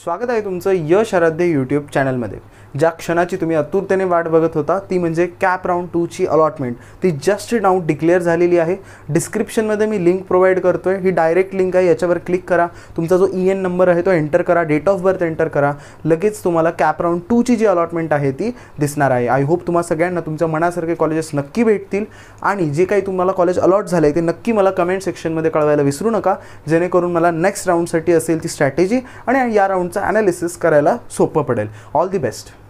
स्वागत आहे तुमचं यश आराध्य यूट्यूब चॅनलमध्ये ज्या क्षणाची तुम्ही आतुरतेने वाट बघत होता ती म्हणजे कॅप राऊंड टूची अलॉटमेंट ती जस्ट नाऊ डिक्लेअर झालेली आहे डिस्क्रिप्शनमध्ये मी लिंक प्रोव्हाइड करतो आहे ही डायरेक्ट लिंक आहे याच्यावर क्लिक करा तुमचा जो ई एन नंबर आहे तो एंटर करा डेट ऑफ बर्थ एंटर करा लगेच तुम्हाला कॅप राऊंड टूची जी अलॉटमेंट आहे ती दिसणार आहे आय होप तुम्हाला सगळ्यांना तुमच्या मनासारखे कॉलेजेस नक्की भेटतील आणि जे काही तुम्हाला कॉलेज अलॉट झालं ते नक्की मला कमेंट सेक्शनमध्ये कळवायला विसरू नका जेणेकरून मला नेक्स्ट राऊंडसाठी असेल ती स्ट्रॅटेजी आणि या राऊंडचं ॲनालिसिस करायला सोपं पडेल ऑल दी बेस्ट